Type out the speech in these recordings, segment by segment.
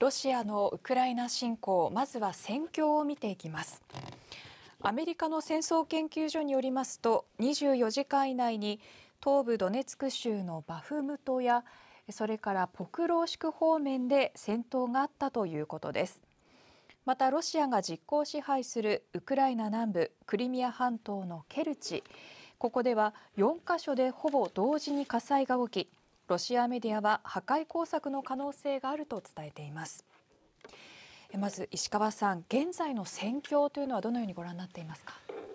ロシアのウクライナ侵攻まずは戦況を見ていきますアメリカの戦争研究所によりますと24時間以内に東部ドネツク州のバフムトやそれからポクローシク方面で戦闘があったということですまたロシアが実効支配するウクライナ南部クリミア半島のケルチここでは4カ所でほぼ同時に火災が起きロシアメディアは破壊工作の可能性があると伝えていますまず石川さん現在の戦況というのはどのようにご覧になっていますか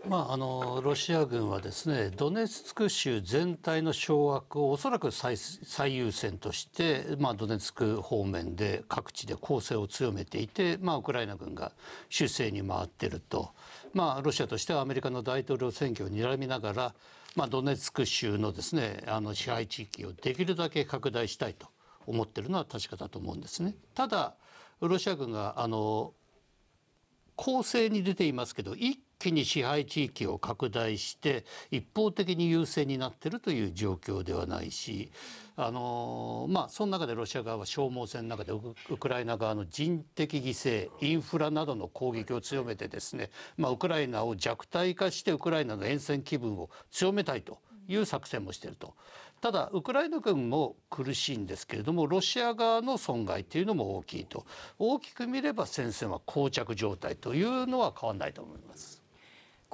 まあ、あのロシア軍はですねドネツク州全体の掌握をおそらく最最優先として、まあ、ドネツク方面で各地で攻勢を強めていて、まあ、ウクライナ軍が修正に回っていると、まあ、ロシアとしてはアメリカの大統領選挙を睨みながらまあ、ドネツク州のですねあの支配地域をできるだけ拡大したいと思っているのは確かだと思うんですね。ただロシア軍があの攻勢に出ていますけど一気に支配地域を拡大して一方的に優勢になっているという状況ではないしあのまあその中でロシア側は消耗戦の中でウクライナ側の人的犠牲インフラなどの攻撃を強めてですね、まあ、ウクライナを弱体化してウクライナの沿線気分を強めたいという作戦もしていると。ただウクライナ軍も苦しいんですけれどもロシア側の損害というのも大きいと大きく見れば戦線は膠着状態というのは変わらないと思います。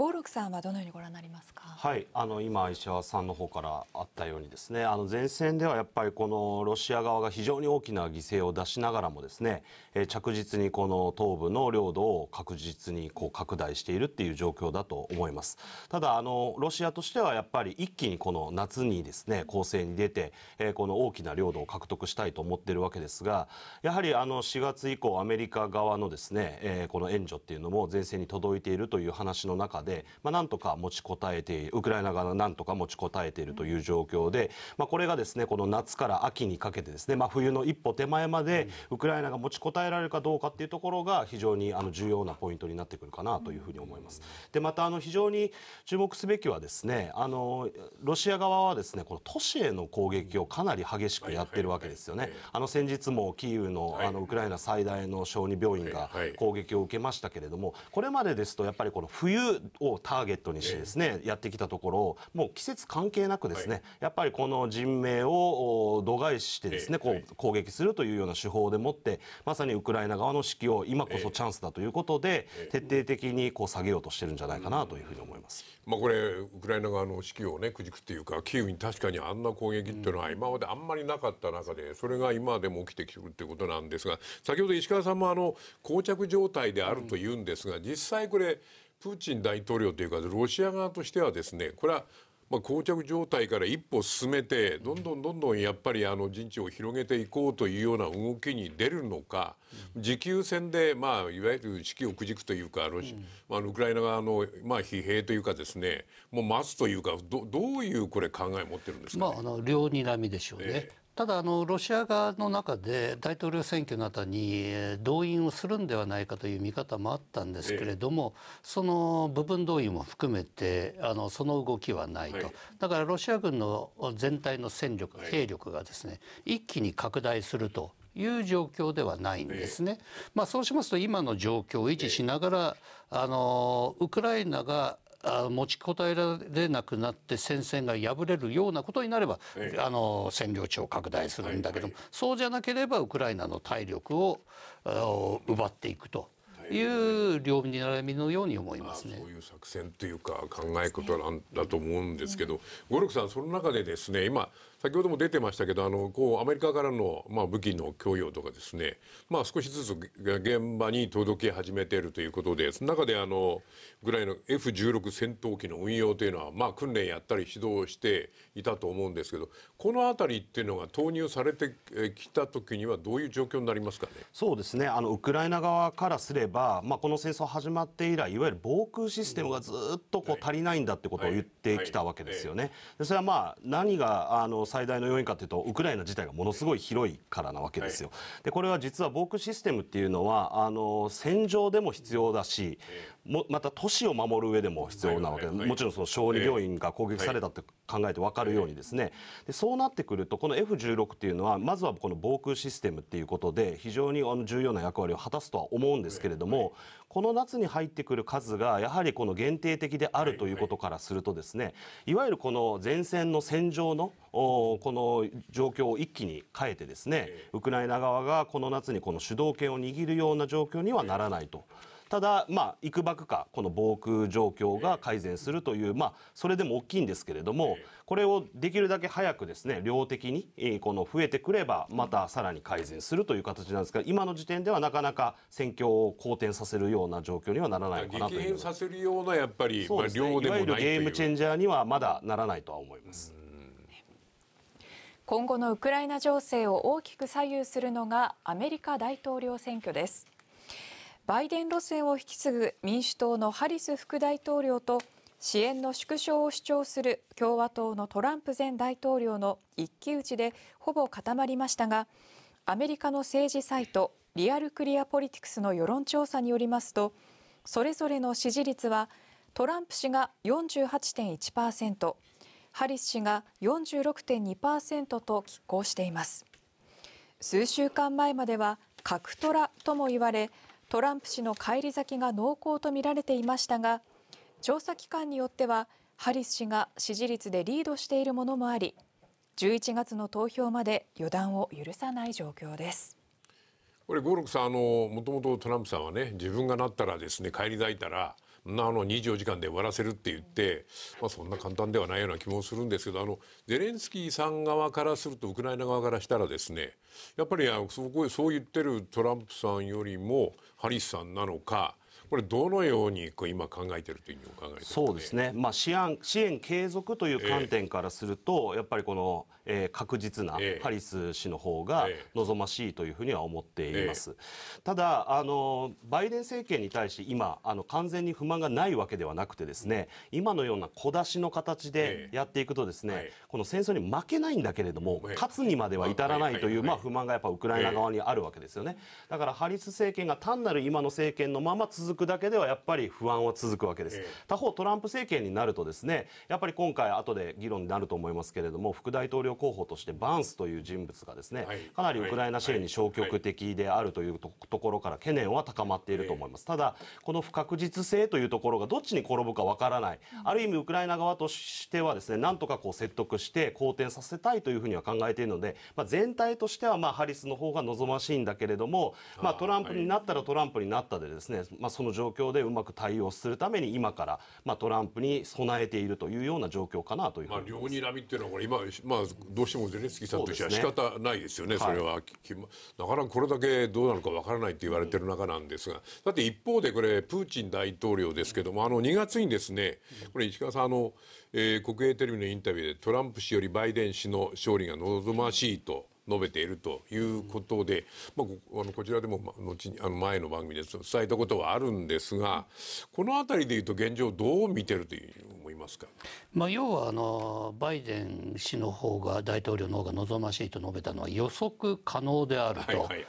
六さんはどのようにご覧になりますか。はい、あの今石原さんの方からあったようにですね、あの前線ではやっぱりこのロシア側が非常に大きな犠牲を出しながらもですね、えー、着実にこの東部の領土を確実にこう拡大しているっていう状況だと思います。ただあのロシアとしてはやっぱり一気にこの夏にですね攻勢に出て、えー、この大きな領土を獲得したいと思っているわけですが、やはりあの4月以降アメリカ側のですね、えー、この援助っていうのも前線に届いているという話の中でで、まあ、なんとか持ちこたえてウクライナ側がなんとか持ちこたえているという状況で、まあ、これがですねこの夏から秋にかけてですね、まあ、冬の一歩手前までウクライナが持ちこたえられるかどうかっていうところが非常にあの重要なポイントになってくるかなというふうに思います。でまたあの非常に注目すべきはですねあのロシア側はですねこの都市への攻撃をかなり激しくやってるわけですよね。あの先日もキーウのあのウクライナ最大の小児病院が攻撃を受けましたけれどもこれまでですとやっぱりこの冬をターゲットにしてですね、やってきたところ、もう季節関係なくですね、やっぱりこの人命を度外視してですね、こう攻撃するというような手法でもって、まさにウクライナ側の士気を今こそチャンスだということで、徹底的にこう下げようとしてるんじゃないかなというふうに思います。まあこれウクライナ側の士気をねくじくっていうか、キーウに確かにあんな攻撃っていうのは今まであんまりなかった中で、それが今でも起きてきてるっていうことなんですが、先ほど石川さんもあの膠着状態であるというんですが、実際これプーチン大統領というかロシア側としてはですねこれはまあ、膠着状態から一歩進めてどんどんどんどんやっぱりあの陣地を広げていこうというような動きに出るのか持久戦で、まあ、いわゆる士気をくじくというかロシ、まあ、ウクライナ側の、まあ、疲弊というかですねもう待つというかどどういうこれ考えを持ってるんですか、ね、まあ、あの両睨みでしょうね。えただあのロシア側の中で大統領選挙の後に動員をするんではないかという見方もあったんですけれども、ええ、その部分動員も含めてあのその動きはないと、はい、だからロシア軍の全体の戦力、兵力がですね一気に拡大するという状況ではないんですね。まあ、そうしますと今の状況を維持しながら、あのウクライナが持ちこたえられなくなって戦線が破れるようなことになれば、えあの占領地を拡大するんだけども、はいはい、そうじゃなければウクライナの体力を奪っていくと。いう両に並みのように思いますね。そういう作戦というか考え方なんだと思うんですけど、ね、ゴルクさんその中でですね今先ほども出てましたけどあのこうアメリカからの、まあ、武器の供与とかですね、まあ、少しずつ現場に届き始めているということでその中であのぐらいの F16 戦闘機の運用というのは、まあ、訓練やったり指導していたと思うんですけどこの辺りっていうのが投入されてきた時にはどういう状況になりますかね。そうですねあのウクライナ側からすれば、まあ、この戦争始まって以来いわゆる防空システムがずっとこう足りないんだってことを言ってきたわけですよね。それはまあ何があの最大の要因かというとウクライナ自体がものすごい広いからなわけですよ。はい、でこれは実は防空システムっていうのはあの戦場でも必要だし、もまた都市を守る上でも必要なわけで、もちろんその小児病院が攻撃されたって考えて分かるようにですね、でそうなってくるとこの F16 っていうのはまずはこの防空システムっていうことで非常にあの重要な役割を果たすとは思うんですけれども、この夏に入ってくる数がやはりこの限定的であるということからするとですね、いわゆるこの前線の戦場のこの状況を一気に変えてですね、ウクライナ側がこの夏にこの主導権を握るような状況にはならないと。ただ、まあ、いくばくか、この防空状況が改善するという、まあ、それでも大きいんですけれども、これをできるだけ早くですね、量的に、この増えてくれば、またさらに改善するという形なんですが、今の時点ではなかなか戦況を好転させるような状況にはならないのかなという。激変させるような、やっぱり、そうでいわゆるゲームチェンジャーにはまだならないとは思います。今後のウクライナ情勢を大きく左右するのがアメリカ大統領選挙です。バイデン路線を引き継ぐ民主党のハリス副大統領と支援の縮小を主張する共和党のトランプ前大統領の一騎打ちでほぼ固まりましたがアメリカの政治サイトリアル・クリア・ポリティクスの世論調査によりますとそれぞれの支持率はトランプ氏が48.1%ハリス氏が46.2％と拮抗しています。数週間前までは角トラとも言われトランプ氏の返り咲きが濃厚とみられていましたが調査機関によってはハリス氏が支持率でリードしているものもあり11月の投票まで予断を許さない状況です。これ五六さんあのもともとトランプさんはね自分がなったらですね返り咲いたらあの24時間で終わらせるって言って、まあ、そんな簡単ではないような気もするんですけどあのゼレンスキーさん側からするとウクライナ側からしたらですねやっぱりあのそこそう言ってるトランプさんよりもハリスさんなのかこれどのように今考えているというふうにお考えですか、ね、そうですね、まあ、支援支援継続という観点からすると、えー、やっぱりこのえー、確実なハリス氏の方が望ましいというふうには思っています。ただあのバイデン政権に対し今あの完全に不満がないわけではなくてですね、今のような小出しの形でやっていくとですね、この戦争に負けないんだけれども、勝つにまでは至らないという、まあ、不満がやっぱウクライナ側にあるわけですよね。だからハリス政権が単なる今の政権のまま続くだけではやっぱり不安は続くわけです。他方トランプ政権になるとですね、やっぱり今回後で議論になると思いますけれども、副大統領候補としてバンスという人物がですね、はい、かなりウクライナ支援に消極的であるというところから懸念は高まっていると思います。ただ、この不確実性というところがどっちに転ぶかわからない、ある意味ウクライナ側としてはですね、なんとかこう説得して好転させたいというふうには考えているので、まあ、全体としてはまあハリスの方が望ましいんだけれども、まあ、トランプになったらトランプになったでですね、まあ、その状況でうまく対応するために今から、まあ、トランプに備えているというような状況かなというふうにまあ、両睨みっていうのはこれ今、まあ、どうしてもゼレンスキーさんとしては仕方ないですよね、そ、ね、れは、はい、なかなかこれだけどうなのかわからないと言われている中なんですが、だって一方で、これ、プーチン大統領ですけども、あの2月にですね、これ、石川さん、あのえー、国営テレビのインタビューで、トランプ氏よりバイデン氏の勝利が望ましいと。述べているということで、まあ、あのこちらでも後にあの前の番組で伝えたことはあるんですがこの辺りでいうと現状どう見てるというますか、まあ、要はあのバイデン氏の方が大統領の方が望ましいと述べたのは予測可能である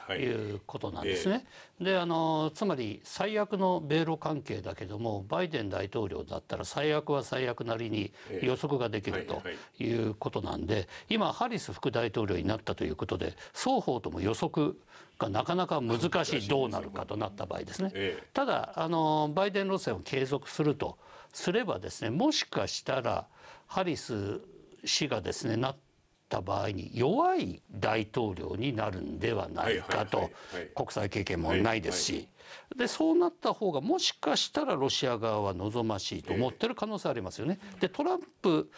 ということなんですね。はいはいはい、であのつまり最悪の米ロ関係だけどもバイデン大統領だったら最悪は最悪なりに予測ができるということなんで今ハリス副大統領になったということで双方とも予測がなかなか難しいどうなるかとなった場合ですね。ただあのバイデン路線を継続すると。すればですねもしかしたらハリス氏がですねなった場合に弱い大統領になるんではないかと、国際経験もないですし、でそうなった方がもしかしたらロシア側は望ましいと思ってる可能性ありますよね。でトランプ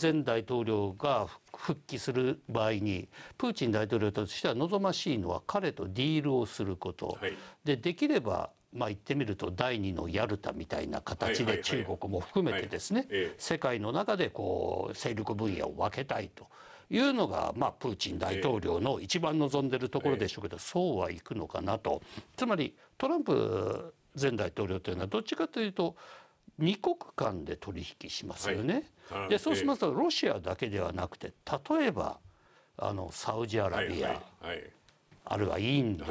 前大統領が復帰する場合にプーチン大統領としては望ましいのは彼とディールをすること、でできればまあ、言ってみると第二のヤルタみたいな形で中国も含めてですね世界の中でこう勢力分野を分けたいというのが、まあ、プーチン大統領の一番望んでるところでしょうけど、そうはいくのかなとつまりトランプ前大統領というのはどっちかというと二国間で取引しますよね。でそうしますとロシアだけではなくて例えばあのサウジアラビア、あるいはインド、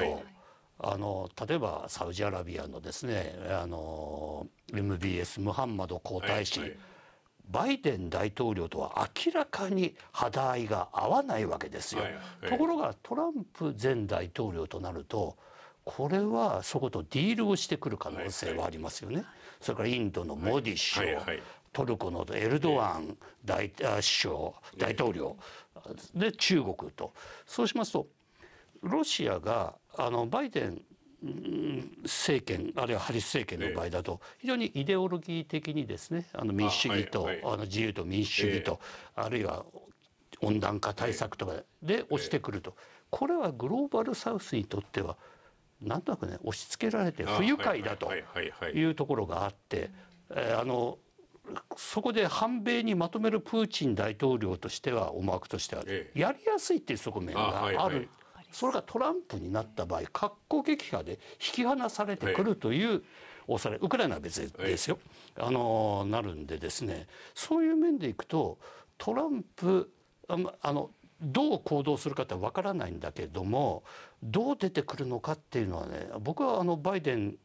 あの例えばサウジアラビアのですねあの MBS ムハンマド皇太子、はいはい、バイデン大統領とは明らかに肌合いが合わないわけですよ、はいはい、ところがトランプ前大統領となるとこれはそことディールをしてくる可能性はありますよね、はいはい、それからインドのモディ首相、はいはいはい、トルコのエルドアン大首相大統領で中国とそうしますとロシアがあのバイデン政権あるいはハリス政権の場合だと非常にイデオロギー的にですねあの民主主義とあの自由と民主主義とあるいは温暖化対策とかで押してくるとこれはグローバルサウスにとってはなんとなくね押し付けられて不愉快だというところがあってあのそこで反米にまとめるプーチン大統領としては思惑としてはやりやすいっていう側面がある。それがトランプになった場合格好撃破で引き離されてくるという恐れウクライナは別ですよ、あのなるんでですねそういう面でいくとトランプあのどう行動するかってわからないんだけどもどう出てくるのかっていうのはね僕はあのバイデン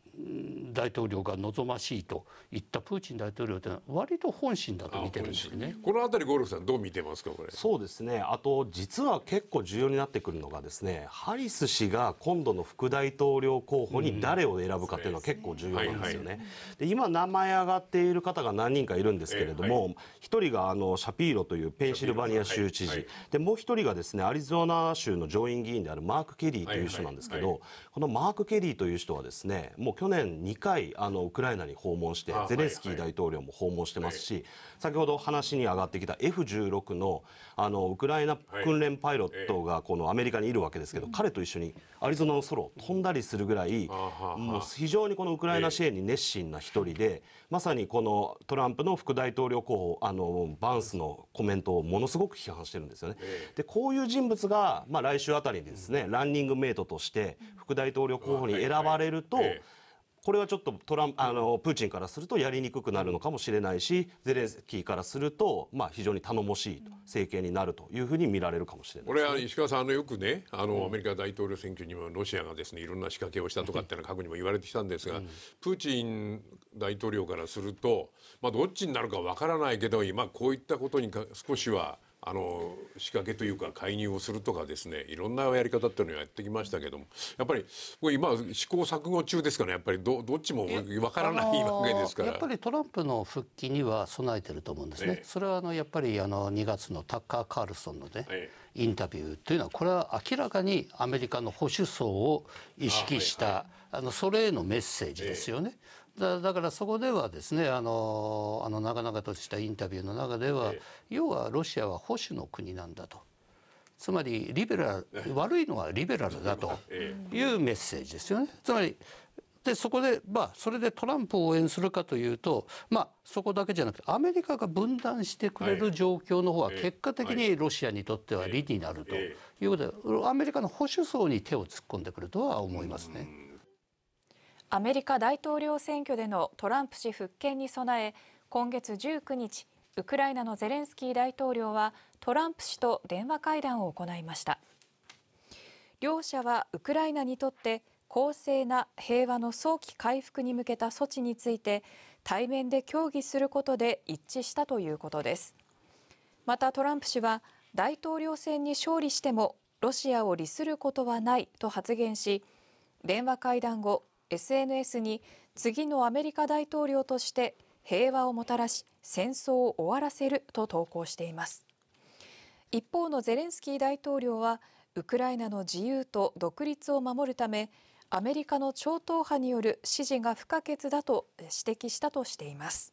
大統領が望ましいと言ったプーチン大統領というのは割と本心だと見てるんですね。この辺りゴルフさんどう見てますかこれ。そうですね。あと実は結構重要になってくるのがですね、ハリス氏が今度の副大統領候補に誰を選ぶかっていうのは結構重要なんですよね。で今名前挙がっている方が何人かいるんですけれども、一、えーはい、1人があのシャピーロというペンシルバニア州知事、はいはい、でもう一人がですねアリゾナ州の上院議員であるマークケリーという人なんですけど、このマークケリーという人はですね、もう去去年2回あのウクライナに訪問してゼレンスキー大統領も訪問してますし、はいはい、先ほど話に上がってきた F16 のあのウクライナ訓練パイロットがこのアメリカにいるわけですけど、はい、彼と一緒にアリゾナのロを飛んだりするぐらい、うん、もう非常にこのウクライナ支援に熱心な一人で、まさにこのトランプの副大統領候補あのバンスのコメントをものすごく批判してるんですよね。でこういう人物が、まあ、来週あたりにですね、ランニングメイトとして副大統領候補に選ばれると、これはちょっとトランあのプーチンからするとやりにくくなるのかもしれないしゼレンスキーからすると、まあ、非常に頼もしい政権になるというふうに見られるかもしれない、ね、これは石川さんあのよくねあの、アメリカ大統領選挙にもロシアがですねいろんな仕掛けをしたとかっていうのは過去にも言われてきたんですが、うん、プーチン大統領からすると、まあ、どっちになるかわからないけど今こういったことにか少しは。あの仕掛けというか介入をするとかですねいろんなやり方っていうのをやってきましたけどもやっぱり今試行錯誤中ですからやっぱりどどっちもわからないわけですからやっぱりトランプの復帰には備えてると思うんですね。えそれはあのやっぱりあの2月のタッカー・カールソンのね、え、インタビューというのはこれは明らかにアメリカの保守層を意識したあ、はいはい、あのそれへのメッセージですよね。えだだからそこではですねあのあの長々としたインタビューの中では、ええ、要はロシアは保守の国なんだと。つまりリベラル、悪いのはリベラルだというメッセージですよね。つまりでそこで、まあ、それでトランプを応援するかというと、まあ、そこだけじゃなくてアメリカが分断してくれる状況の方は結果的にロシアにとっては利になるということでアメリカの保守層に手を突っ込んでくるとは思いますね。アメリカ大統領選挙でのトランプ氏復権に備え今月19日ウクライナのゼレンスキー大統領はトランプ氏と電話会談を行いました両者はウクライナにとって公正な平和の早期回復に向けた措置について対面で協議することで一致したということですまたトランプ氏は大統領選に勝利してもロシアを利することはないと発言し電話会談後 SNS に次のアメリカ大統領として平和をもたらし戦争を終わらせると投稿しています一方のゼレンスキー大統領はウクライナの自由と独立を守るためアメリカの超党派による支持が不可欠だと指摘したとしています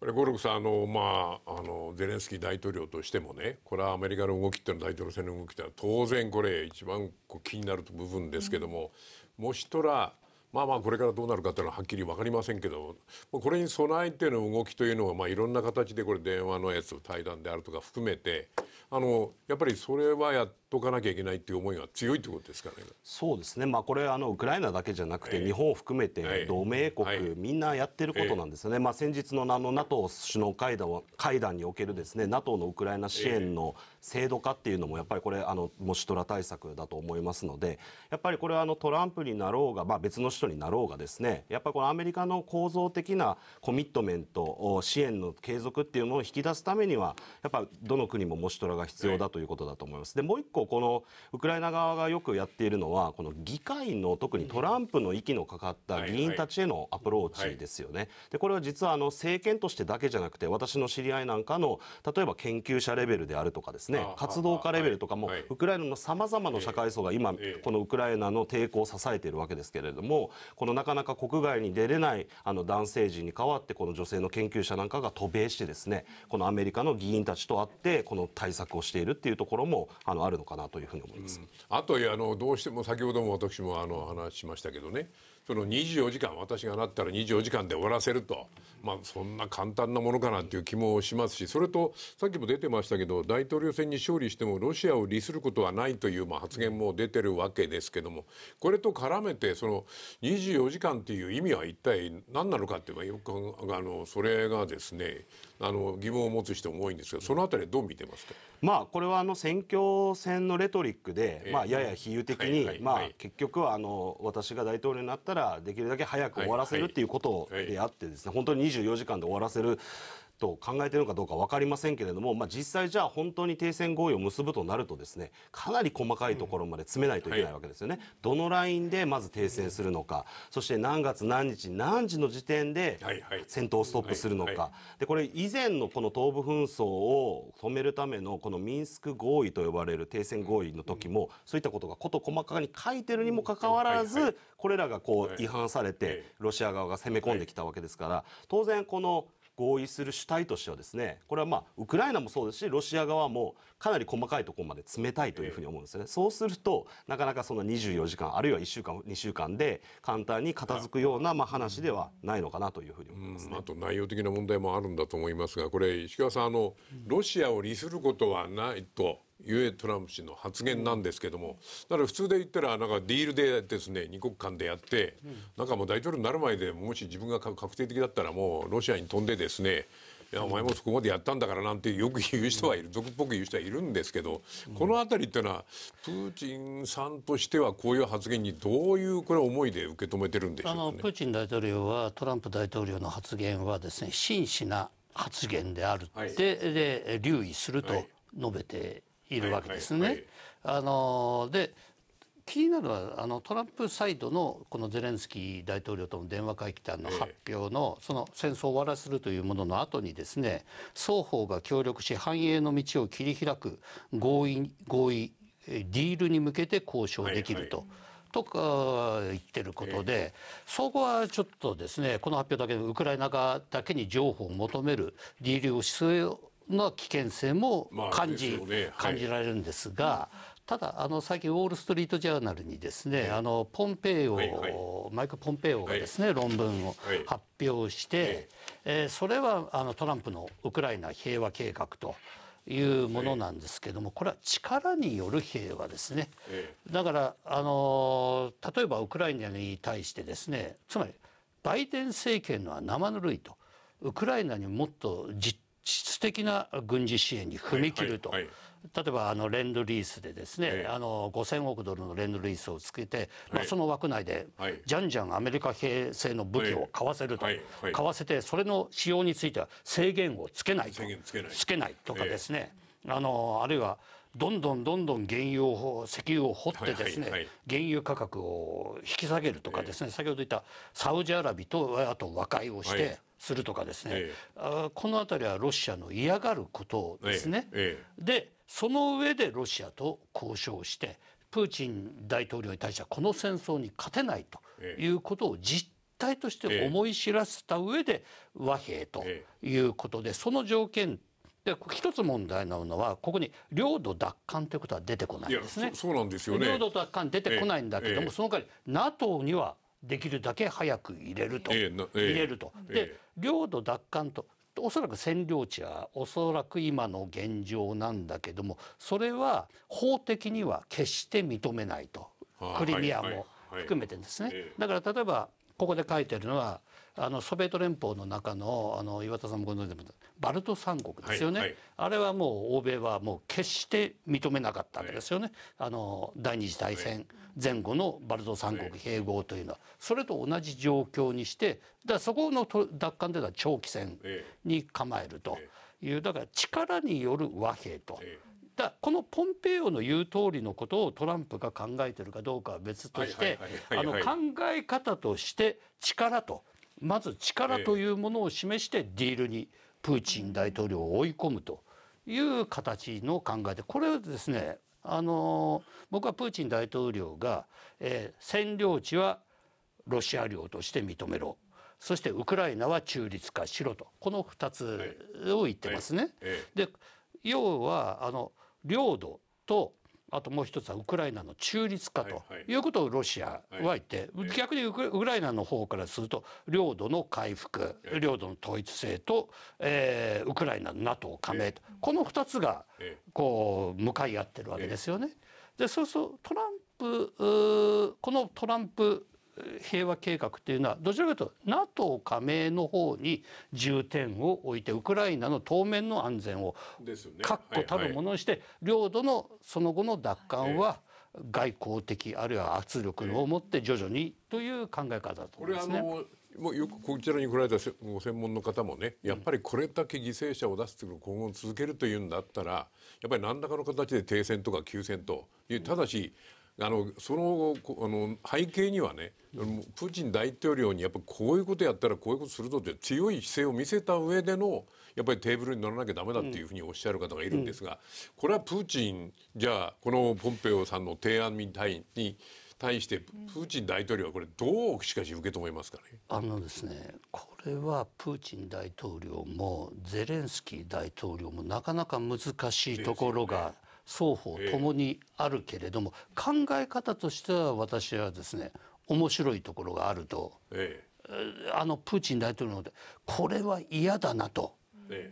これ、ゴルフさん、あの、まあ、あの、ゼレンスキー大統領としてもね、これはアメリカの動きっていうのは、大統領選の動きっていうのは、当然これ、一番こう気になる部分ですけども、うん、もしとら、まあまあこれからどうなるかていうのははっきり分かりませんけどこれに備えての動きというのはまあいろんな形でこれ電話のやつ対談であるとか含めてあのやっぱりそれはやっとかなきゃいけないっていう思いが強いってことですかね。そうですね。まあこれあのウクライナだけじゃなくて日本を含めて同盟国みんなやってることなんですよね。まあ先日のあの NATO 首脳会談会談におけるですね NATO のウクライナ支援の制度化っていうのもやっぱりこれあのもしトラ対策だと思いますので、やっぱりこれはあのトランプになろうがまあ別の人になろうがですね、やっぱりこのアメリカの構造的なコミットメント支援の継続っていうのを引き出すためにはやっぱどの国ももしトラが必要だということだと思います。でもう一個構このウクライナ側がよくやっているのはこの議会の特にトランプの息のかかった議員たちへのアプローチですよね。でこれは実はあの政権としてだけじゃなくて私の知り合いなんかの例えば研究者レベルであるとかですね活動家レベルとかも、ウクライナのさまざまな社会層が今、このウクライナの抵抗を支えているわけですけれどもこのなかなか国外に出れないあの男性陣に代わってこの女性の研究者なんかが渡米してですねこのアメリカの議員たちと会ってこの対策をしているっていうところもあのあるのかかなというふうに思います。あとあのどうしても先ほども私もあの話しましたけどねその24時間私がなったら24時間で終わらせると、まあ、そんな簡単なものかなという気もしますしそれとさっきも出てましたけど大統領選に勝利してもロシアを利することはないという、まあ、発言も出てるわけですけどもこれと絡めてその24時間という意味は一体何なのかというよくあのそれがですねあの疑問を持つ人も多いんですがそのあたりどう見てますか、まあ、これはあの選挙戦のレトリックで、まあ、やや比喩的に、まあ、結局はあの私が大統領になったららできるだけ早く終わらせるっていうことであってですね、本当に24時間で終わらせると考えているのかどうか分かりませんけれども、まあ、実際、じゃあ本当に停戦合意を結ぶとなるとですねかなり細かいところまで詰めないといけないわけですよね、うんはい、どのラインでまず停戦するのか、そして何月何日、何時の時点で戦闘をストップするのか、でこれ、以前のこの東部紛争を止めるためのこのミンスク合意と呼ばれる停戦合意の時も、そういったことが事細かに書いてるにもかかわらず、これらがこう違反されて、ロシア側が攻め込んできたわけですから、当然、この合意する主体としてはですねこれはまあウクライナもそうですしロシア側もかなり細かいところまで詰めたいというふうに思うんですよね、そうするとなかなかその24時間あるいは1週間2週間で簡単に片付くようなまあ話ではないのかなというふうに思います、ね、あと内容的な問題もあるんだと思いますがこれ石川さんあのロシアを利することはないとゆえトランプ氏の発言なんですけども、だから普通で言ったらなんかディールでですね2国間でやって、なんかもう大統領になる前でもし自分が確定的だったらもうロシアに飛んでですねいやお前もそこまでやったんだからなんてよく言う人はいる俗っぽく言う人はいるんですけど、この辺りっていうのはプーチンさんとしてはこういう発言にどういうこれ思いで受け止めてるんでしょう、ね、あのプーチン大統領はトランプ大統領の発言はですね真摯な発言であるって、はい、で留意すると述べているわけですね。あので気になるのはあのトランプサイドのこのゼレンスキー大統領との電話会団の発表の、その戦争を終わらせるというものの後にですね双方が協力し繁栄の道を切り開く合意合意ディールに向けて交渉できると。はいはいとか言ってることで、そこはちょっとですねこの発表だけでウクライナ側だけに譲歩を求めるールを据の危険性も感じまあねはい、感じられるんですが、ただあの最近ウォール・ストリート・ジャーナルにですね、あのポンペイオ、はいはい、マイク・ポンペイオがですね、はい、論文を発表して、はい、えー、それはあのトランプのウクライナ平和計画と。いうものなんですけども、これは力による平和ですね。だから、あの例えばウクライナに対してですね、つまりバイデン政権のは生ぬるいと、ウクライナにもっと実質的な軍事支援に踏み切ると、はいはいはい、例えばあのレンドリースでですね、ええ、あの5000億ドルのレンドリースをつけて、まあ、その枠内で、じゃんじゃんアメリカ兵製の武器を買わせると、買わせてそれの使用については制限をつけないとつけないとかですね、え、あのあるいはどんどんどんどん原油を石油を掘ってですね、原油価格を引き下げるとかですね、先ほど言ったサウジアラビアとあと和解をして、するとかですね、ええ、この辺りはロシアの嫌がることですね、え、でその上でロシアと交渉してプーチン大統領に対してはこの戦争に勝てないということを実態として思い知らせた上で和平ということで、その条件で一つ問題なのはここに領土奪還ということは出てこないんですね。そうなんですよね領土奪還出てこないんだけども、その代わり NATO にはできるだけ早く入れると、えー、入れると、で、領土奪還とおそらく占領地はおそらく今の現状なんだけどもそれは法的には決して認めないとクリミアも含めてですね、だから例えばここで書いてるのはあのソビエト連邦の中のあの岩田さんもご存知でバルト三国ですよね、はいはい、あれはもう欧米はもう決して認めなかったわけですよね、はい、あの第二次大戦前後のバルト三国併合というのは、それと同じ状況にしてだそこの奪還というのは長期戦に構えるという、だから力による和平と。だこのポンペイオの言う通りのことをトランプが考えてるかどうかは別として考え方として力とまず力というものを示してディールにプーチン大統領を追い込むという形の考えでこれはですねあの僕はプーチン大統領が、えー、占領地はロシア領として認めろそしてウクライナは中立化しろとこの2つを言ってますね。で要はあの領土とあともう一つはウクライナの中立化ということをロシアは言って、逆にウクライナの方からすると領土の回復領土の統一性と、えウクライナの NATO 加盟とこの2つがこう向かい合ってるわけですよね。そうするとトランプこのトランプ平和計画というのはどちらかというと NATO 加盟の方に重点を置いてウクライナの当面の安全を確固たるものにして、領土のその後の奪還は、外交的あるいは圧力を持って徐々にという考え方だと思いますね。もうよくこちらに来られたご専門の方もねやっぱりこれだけ犠牲者を出すというのを今後続けるというんだったらやっぱり何らかの形で停戦とか休戦というただしあのそのあの背景にはね、プーチン大統領にやっぱこういうことやったらこういうことするぞって強い姿勢を見せた上でのやっぱりテーブルに乗らなきゃだめだっていうふうにおっしゃる方がいるんですが、これはプーチンじゃあこのポンペオさんの提案に対に対してプーチン大統領はこれどうしかし受け止めますかね。あのですね、これはプーチン大統領もゼレンスキー大統領もなかなか難しいところが。双方ともにあるけれども、えー、考え方としては私はですね面白いところがあると、えー、あのプーチン大統領でこれは嫌だなと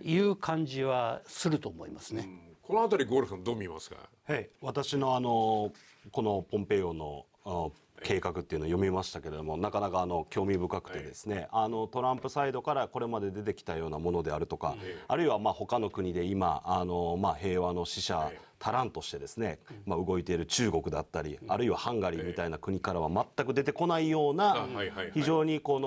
いう感じはすると思いますね。えー、このありゴルフどう見ますか。はい、私のあのこのポンペイオのの計画っていうのを読みましたけれどもなかなかあの興味深くてですね、はい、あのトランプサイドからこれまで出てきたようなものであるとか、はい、あるいはまあ他の国で今あの、まあ、平和の使者足らんとしてですね、まあ、動いている中国だったり、あるいはハンガリーみたいな国からは全く出てこないような、非常にこ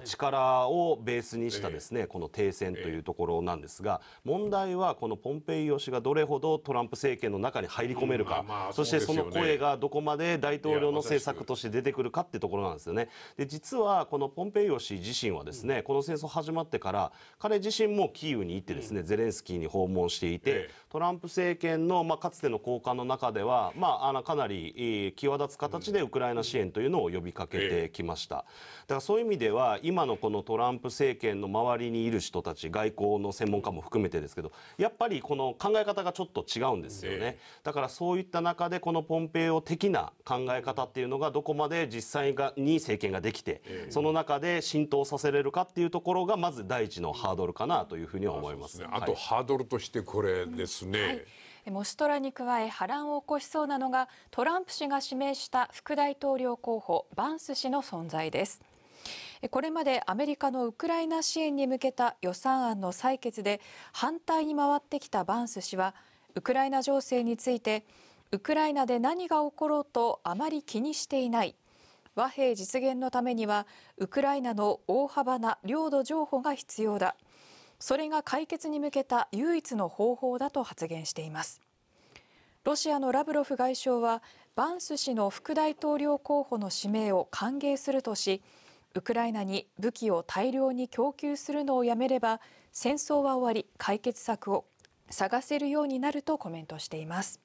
の力をベースにしたですね、この停戦というところなんですが、問題はこのポンペイオ氏がどれほどトランプ政権の中に入り込めるか、そしてその声がどこまで大統領の政策として出てくるかってところなんですよね。で実はこのポンペイオ氏自身はですね、この戦争始まってから彼自身もキーウに行ってですね、ゼレンスキーに訪問していて、トランプ政権の、まあ、かつての交換の中では、まあ、あのかなり際立つ形でウクライナ支援というのを呼びかけてきました。だからそういう意味では今のこのトランプ政権の周りにいる人たち外交の専門家も含めてですけどやっぱりこの考え方がちょっと違うんですよね。だからそういった中でこのポンペイオ的な考え方っていうのがどこまで実際に政権ができて、その中で浸透させれるかっていうところがまず第一のハードルかなというふうには思います。あ、ね、とハードルとしてこれですね。はいモストラに加え波乱を起こしそうなのがトランプ氏が指名した副大統領候補バンス氏の存在です。これまでアメリカのウクライナ支援に向けた予算案の採決で反対に回ってきたバンス氏はウクライナ情勢についてウクライナで何が起ころうとあまり気にしていない和平実現のためにはウクライナの大幅な領土譲歩が必要だそれが解決に向けた唯一の方法だと発言していますロシアのラブロフ外相はバンス氏の副大統領候補の指名を歓迎するとしウクライナに武器を大量に供給するのをやめれば戦争は終わり解決策を探せるようになるとコメントしています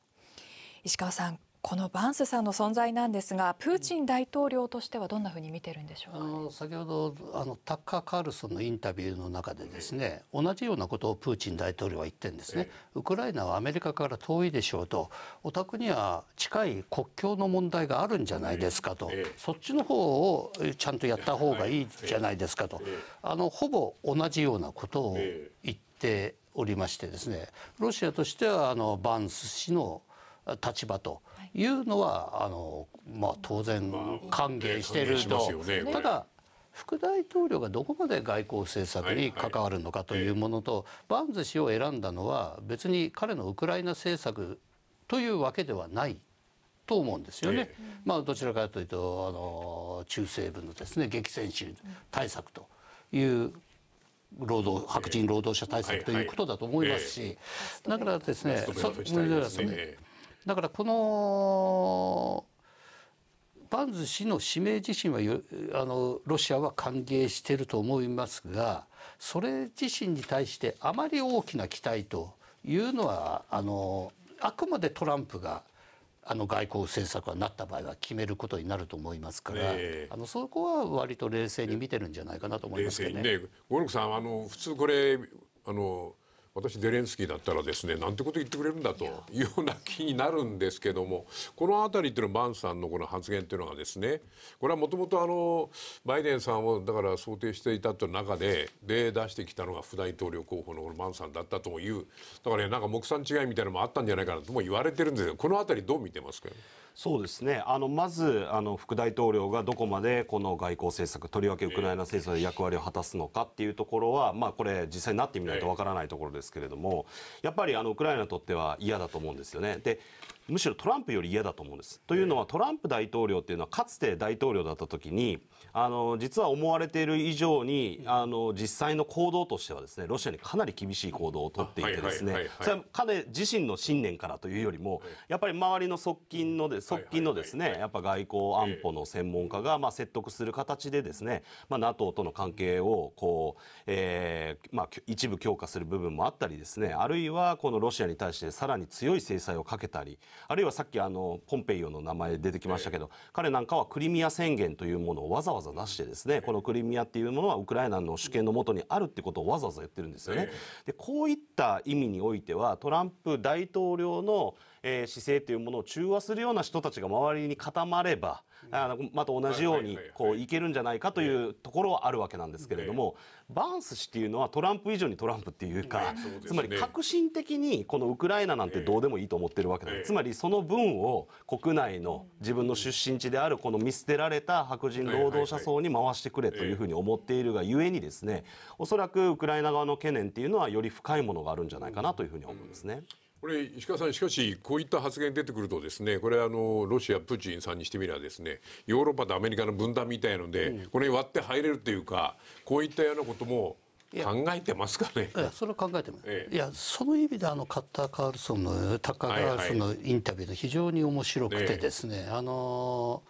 石川さんこのバンスさんの存在なんですがプーチン大統領としてはどんなふうに見てるんでしょうあの先ほどあのタッカー・カールソンのインタビューの中でですね同じようなことをプーチン大統領は言ってるんですねウクライナはアメリカから遠いでしょうとお宅には近い国境の問題があるんじゃないですかとそっちの方をちゃんとやった方がいいじゃないですかとあのほぼ同じようなことを言っておりましてですねロシアとしてはあのバンス氏の立場と。いうのはあの、まあ、当然歓迎してると、ね、ただ副大統領がどこまで外交政策に関わるのかというものと、はいはい、バンズ氏を選んだのは別に彼のウクライナ政策というわけではないと思うんですよね。ええ、まあどちらかというとあの中西部のですね激戦州対策という労働白人労働者対策ということだと思いますし、だからですね、そうですね。だからこのバンズ氏の指名自身はあのロシアは歓迎していると思いますがそれ自身に対してあまり大きな期待というのはあのあくまでトランプがあの外交政策はなった場合は決めることになると思いますから、えー、あのそこは割と冷静に見てるんじゃないかなと思いますけどね。ねゴルさんあの普通これあの私ゼレンスキーだったらですねなんてこと言ってくれるんだというような気になるんですけどもこの辺りっていうのはバンさんのこの発言っていうのがですねこれはもともとバイデンさんをだから想定していたという中でで出してきたのが副大統領候補のバンさんだったというだから、ね、なんか目算違いみたいなのもあったんじゃないかなとも言われてるんですけどこの辺りどう見てますかそうですね、あのまずあの副大統領がどこまでこの外交政策、とりわけウクライナ政策で役割を果たすのかっていうところは、まあ、これ、実際になってみないとわからないところですけれども、やっぱりあのウクライナにとっては嫌だと思うんですよね。でむしろトランプより嫌だと思うんです。というのはトランプ大統領っていうのはかつて大統領だった時にあの実は思われている以上にあの実際の行動としてはですねロシアにかなり厳しい行動をとっていてですねそ彼自身の信念からというよりもやっぱり周りの側近ので側近のですねやっぱ外交安保の専門家がまあ説得する形でですねまあ NATO との関係をこうえーまあ一部強化する部分もあったりですねあるいはこのロシアに対してさらに強い制裁をかけたりあるいはさっきあのポンペイオの名前出てきましたけど、彼なんかはクリミア宣言というものをわざわざ出してですねこのクリミアっていうものはウクライナの主権のもとにあるってことをわざわざ言ってるんですよね。でこういった意味においてはトランプ大統領のえ姿勢というものを中和するような人たちが周りに固まれば、あのまた同じようにこういけるんじゃないかというところはあるわけなんですけれども、バンス氏っていうのはトランプ以上にトランプっていうか、ね、つまり革新的にこのウクライナなんてどうでもいいと思ってるわけだ、えー、つまりその分を国内の自分の出身地であるこの見捨てられた白人労働者層に回してくれというふうに思っているがゆえにですねおそらくウクライナ側の懸念っていうのはより深いものがあるんじゃないかなというふうに思うんですね。うんこれ石川さん、しかしこういった発言出てくるとですねこれあのロシア、プーチンさんにしてみればですねヨーロッパとアメリカの分断みたいので、うん、これ割って入れるというかこういったようなことも考えてますかね。いやそれは考えてます。ええ、いやその意味であのカッター・カールソンのタッカー・カールソンのインタビューが非常に面白くてですね、はあの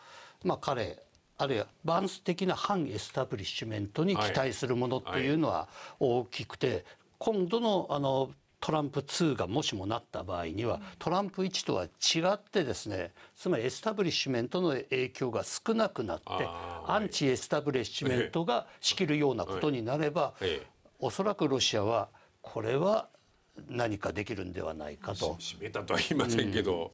まあ彼あるいはバンス的な反エスタブリッシュメントに期待するものというのは大きくて、はいはい、今度のあのトランプ2がもしもなった場合には、トランプ1とは違ってですね、つまりエスタブリッシュメントの影響が少なくなって、アンチエスタブリッシュメントが仕切るようなことになれば、おそらくロシアは、これは何かできるんではないかと。締めたとは言いませんけど、うん、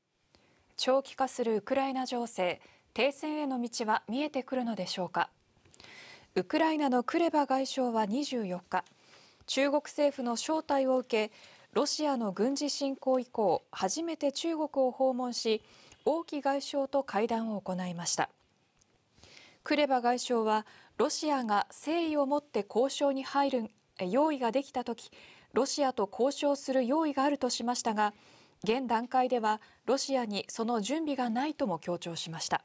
長期化するウクライナ情勢、停戦への道は見えてくるのでしょうか。ウクライナのクレバ外相は24日、中国政府の招待を受けロシアの軍事侵攻以降初めて中国を訪問し王毅外相と会談を行いましたクレバ外相はロシアが誠意を持って交渉に入る用意ができたときロシアと交渉する用意があるとしましたが現段階ではロシアにその準備がないとも強調しました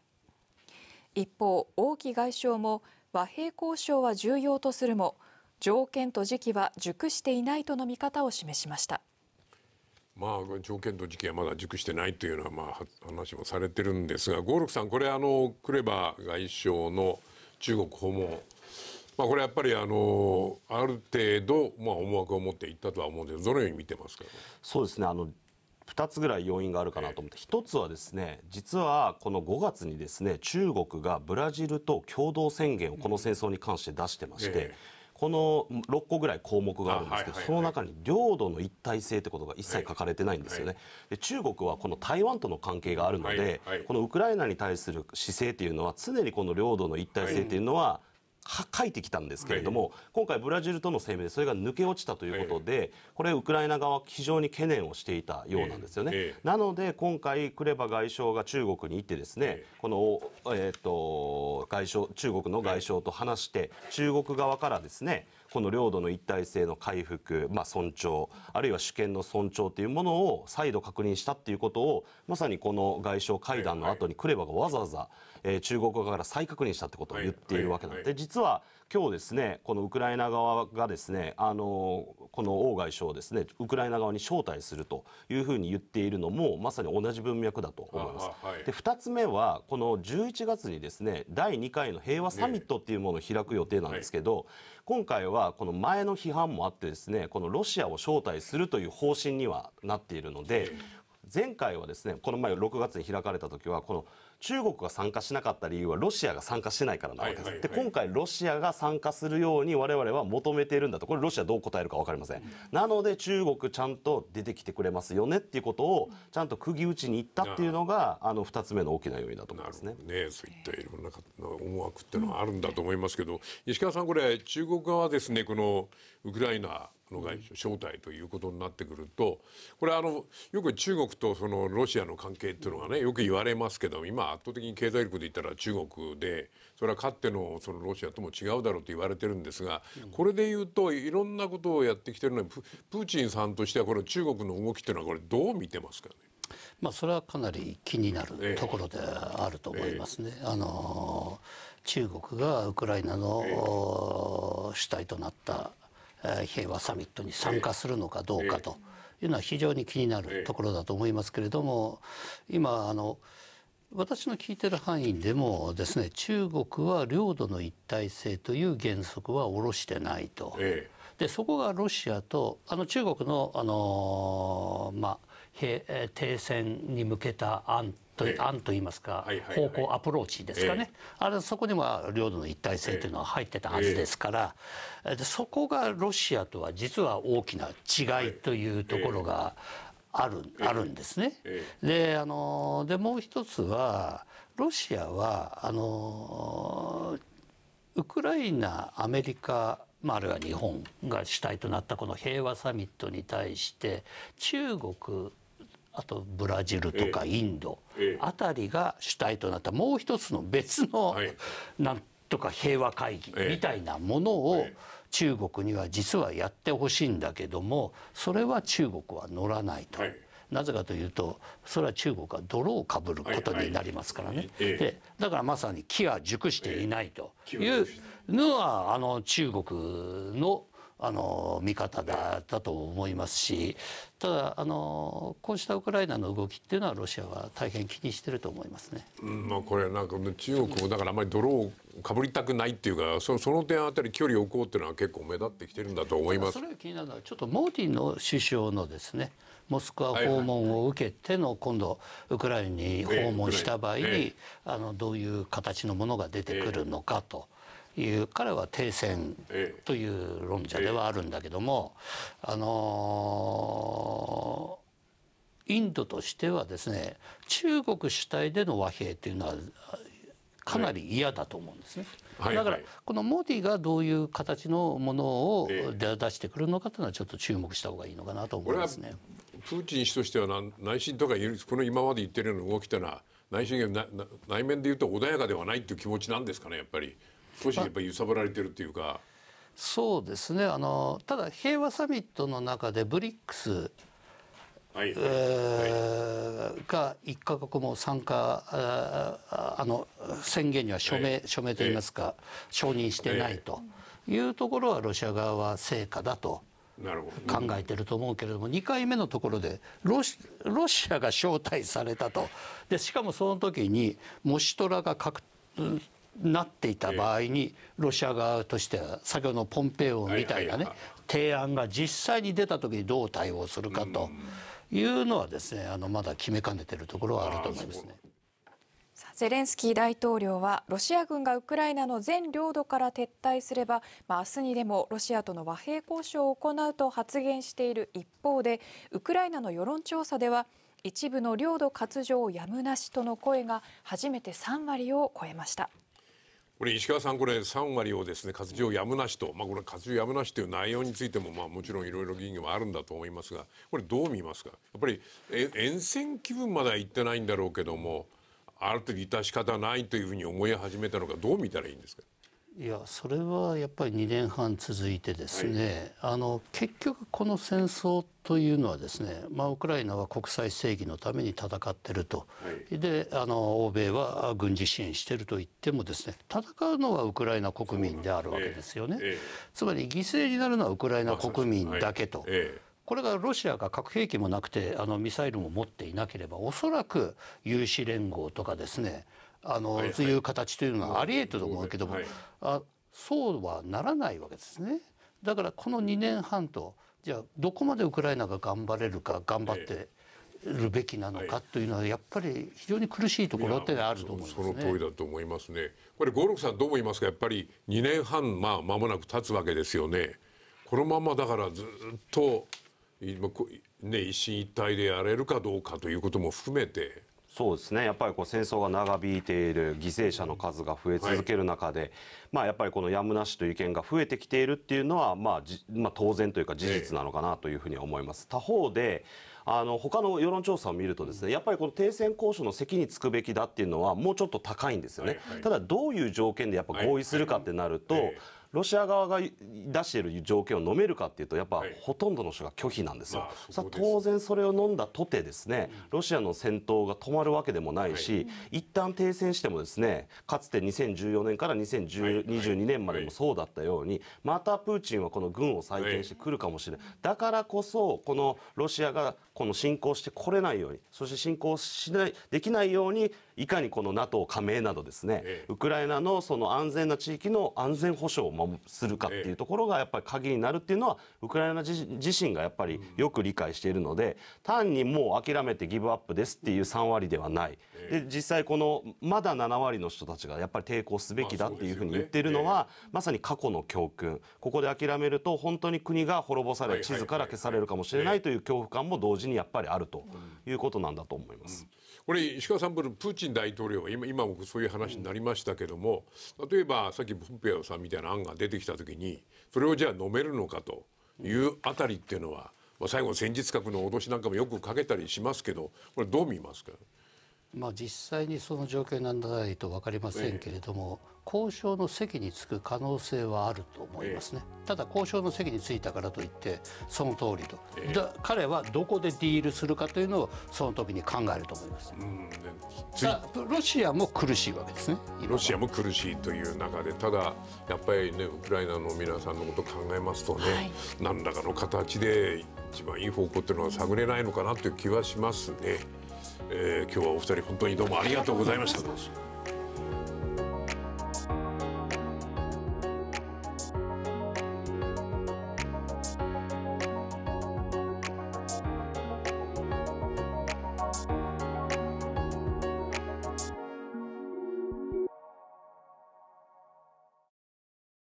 一方、王毅外相も和平交渉は重要とするも条件と時期は熟していないとの見方を示しました。まあ、条件と時期はまだ熟してないというのは、まあ、話もされてるんですが五六さんこれあのクレバ外相の中国訪問、まあ、これやっぱりあのある程度、まあ、思惑を持っていったとは思うんですどのように見てますかそうですねあの2つぐらい要因があるかなと思って、え1つはですね実はこの5月にですね中国がブラジルと共同宣言をこの戦争に関して出してまして、ええこの6個ぐらい項目があるんですけど、その中に領土の一体性ってことが一切書かれてないんですよね。で中国はこの台湾との関係があるので、このウクライナに対する姿勢っていうのは常にこの領土の一体性っていうのは、書いてきたんですけれども、今回ブラジルとの声明でそれが抜け落ちたということで、これウクライナ側非常に懸念をしていたようなんですよね。なので今回クレバ外相が中国に行ってですね、このえっ、と外相中国の外相と話して中国側からですねこの領土の一体性の回復、まあ、尊重あるいは主権の尊重というものを再度確認したということをまさにこの外相会談の後にクレバがわざわざ、えー、中国側から再確認したということを言っているわけなんで実は今日ですねこのウクライナ側がですねあのこの王外相をですねウクライナ側に招待するというふうに言っているのもまさに同じ文脈だと思います。はい、で2つ目はこの11月にですね第2回の平和サミットっていうものを開く予定なんですけど、はい、今回はこの前の批判もあってですねこのロシアを招待するという方針にはなっているので前回はですねこの前6月に開かれた時はこの中国が参加しなかった理由はロシアが参加してないからなわけです。で今回ロシアが参加するように我々は求めているんだとこれロシアどう答えるか分かりません、うん、なので中国ちゃんと出てきてくれますよねっていうことをちゃんと釘打ちに行ったっていうのがあの2つ目の大きな要因だと思いますね。ねそういったいろんな思惑っていうのはあるんだと思いますけど、うん、石川さんこれ中国側ですねこのウクライナのが正体ということになってくるとこれあのよく中国とそのロシアの関係っていうのがねよく言われますけど今圧倒的に経済力で言ったら中国でそれはかってのそのロシアとも違うだろうと言われてるんですがこれで言うといろんなことをやってきてるのにプーチンさんとしてはこの中国の動きっていうのはこれどう見てますかねまあ、それはかなり気になるところであると思いますね。あの中国がウクライナの主体となった平和サミットに参加するのかどうかというのは非常に気になるところだと思いますけれども今あの私の聞いてる範囲でもですね中国は領土の一体性という原則は下ろしてないと。でそこがロシアとあの中国の、あのー、まあ、停戦に向けた案という案といいますか、方向アプローチですかね、あれそこには領土の一体性というのは入ってたはずですから、えそこがロシアとは実は大きな違いというところがある,、あるんですね。であのでもう一つはロシアはあのウクライナアメリカまあ、あるいは日本が主体となったこの平和サミットに対して中国あとブラジルとかインドあたりが主体となったもう一つの別の、はい、なんとか平和会議みたいなものを中国には実はやってほしいんだけどもそれは中国は乗らないと。はいなぜかというとそれは中国は泥をかぶることになりますからね、はいはい、でだからまさに木は熟していないというのはあの中国のあの見方だったと思いますしただあのこうしたウクライナの動きっていうのはロシアは大変気にしてると思いますね。うん、まあこれなんか中国もだからあまり泥をかぶりたくないっていうかそその点あたり距離を置こうっていうのは結構目立ってきてるんだと思います。それが気になるのはちょっとモーティンの首相のですねモスクワ訪問を受けての今度ウクライナに訪問した場合にあのどういう形のものが出てくるのかと。いう彼は停戦という論者ではあるんだけども、あのインドとしてはですね中国主体での和平というのはかなり嫌だと思うんですね。はい、だからこのモディがどういう形のものを出してくるのかというのはちょっと注目した方がいいのかなと思いますね。プーチン氏としては内心とかこの今まで言ってるような動きというのは内心内面で言うと穏やかではないという気持ちなんですかねやっぱり。少しやっぱり揺さぶられてるっていうか。そうですねあのただ平和サミットの中でブリックスはえが一か国も参加あの宣言には署名、はい、署名といいますか、えー、承認してないというところはロシア側は成果だと。考えてると思うけれども、う2回目のところでロシロシアが招待されたとでしかもその時にモシトラが確なっていた場合に、ロシア側としては先ほどのポンペイオみたいなね、提案が実際に出た時にどう対応するかというのはですねあのまだ決めかねているところはあると思いますね。ゼレンスキー大統領はロシア軍がウクライナの全領土から撤退すれば、まあ、明日にでもロシアとの和平交渉を行うと発言している一方でウクライナの世論調査では一部の領土割譲をやむなしとの声が初めて3割を超えました。これ石川さん、これ三割をですね活用やむなしと、まあ、これ活用やむなしという内容についても、まあ、もちろんいろいろ議員はあるんだと思いますが、これ、どう見ますか、やっぱり沿線気分までは行ってないんだろうけども、ある程度、致し方ないというふうに思い始めたのか、どう見たらいいんですか。いやそれはやっぱり2年半続いてですね、はい、あの結局この戦争というのはですね、まあ、ウクライナは国際正義のために戦ってると、はい、であの欧米は軍事支援してると言ってもですね戦うのはウクライナ国民であるわけですよね、ええ、つまり犠牲になるのはウクライナ国民だけと。これがロシアが核兵器もなくてあのミサイルも持っていなければおそらく有志連合とかですねあの、はいはい、という形というのはあり得ると思うけども、はい、あそうはならないわけですね。だからこの2年半とじゃあどこまでウクライナが頑張れるか頑張って、るべきなのかというのはやっぱり非常に苦しいところってあると思います、ね、その通りだと思いますね。これ五六さんどう思いますか。やっぱり2年半まあ間もなく経つわけですよね。このままだからずっとね一進一退でやれるかどうかということも含めて。そうですねやっぱりこう戦争が長引いている犠牲者の数が増え続ける中で、はい、まあ、やっぱりこのやむなしという意見が増えてきているっていうのは、まあ、まあ、当然というか事実なのかなというふうに思います。他方であの他の世論調査を見るとですねやっぱりこの停戦交渉の席につくべきだっていうのはもうちょっと高いんですよね。はいはい、ただどういう条件でやっぱ合意するかってなると、はいはいはいロシア側が出している条件を飲めるかっていうと、やっぱ、ほとんどの人が拒否なんですよ。まあ、す当然それを飲んだとてですね、ロシアの戦闘が止まるわけでもないし、はい、一旦停戦してもですね、かつて2014年から2022年までもそうだったように、またプーチンはこの軍を再建してくるかもしれない。だからこそ、このロシアがこの侵攻してこれないように、そして侵攻しない、できないように、いかにこの NATO 加盟などですね、ええ、ウクライナのその安全な地域の安全保障をするかっていうところがやっぱり鍵になるっていうのは、ウクライナ自身がやっぱりよく理解しているので、単にもう諦めてギブアップですっていう3割ではない。で、実際このまだ7割の人たちがやっぱり抵抗すべきだっていうふうに言っているのは、まさに過去の教訓。ここで諦めると本当に国が滅ぼされ、地図から消されるかもしれないという恐怖感も同時にやっぱりあるということなんだと思います。これ石川さんプーチンーン大統領は今今もそういう話になりましたけども、うん、例えばさっきポンペオさんみたいな案が出てきた時にそれをじゃあ飲めるのかというあたりっていうのは、まあ、最後戦術核の脅しなんかもよくかけたりしますけどこれどう見ますかまあ、実際にその状況にならないと分かりませんけれども、ええ交渉の席に着く可能性はあると思いますね、えー、ただ交渉の席に着いたからといってその通りと、えー、彼はどこでディールするかというのをその時に考えると思います、うんロシアも苦しいわけですねロシアも苦しいという中でただやっぱりねウクライナの皆さんのことを考えますとね、はい、何らかの形で一番いい方向っていうのは探れないのかなという気はしますね、えー、今日はお二人本当にどうもありがとうございました。